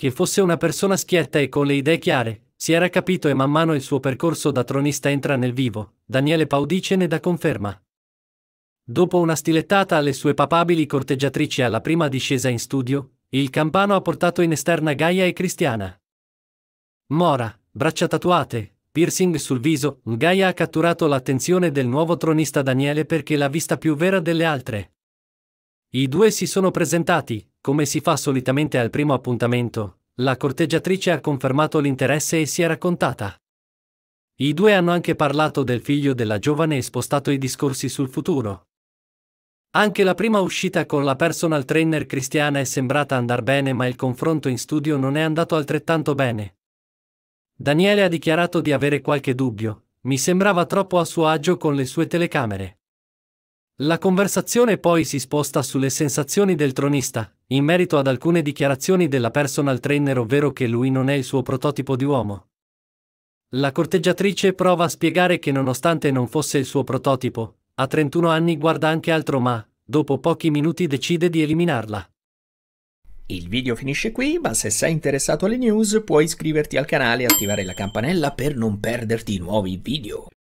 Che fosse una persona schietta e con le idee chiare, si era capito e man mano il suo percorso da tronista entra nel vivo, Daniele Paudice ne dà conferma. Dopo una stilettata alle sue papabili corteggiatrici alla prima discesa in studio, il campano ha portato in esterna Gaia e Cristiana. Mora, braccia tatuate, piercing sul viso, Gaia ha catturato l'attenzione del nuovo tronista Daniele perché l'ha vista più vera delle altre. I due si sono presentati, come si fa solitamente al primo appuntamento, la corteggiatrice ha confermato l'interesse e si è raccontata. I due hanno anche parlato del figlio della giovane e spostato i discorsi sul futuro. Anche la prima uscita con la personal trainer cristiana è sembrata andar bene ma il confronto in studio non è andato altrettanto bene. Daniele ha dichiarato di avere qualche dubbio, mi sembrava troppo a suo agio con le sue telecamere. La conversazione poi si sposta sulle sensazioni del tronista, in merito ad alcune dichiarazioni della personal trainer ovvero che lui non è il suo prototipo di uomo. La corteggiatrice prova a spiegare che nonostante non fosse il suo prototipo, a 31 anni guarda anche altro ma, dopo pochi minuti decide di eliminarla. Il video finisce qui, ma se sei interessato alle news puoi iscriverti al canale e attivare la campanella per non perderti nuovi video.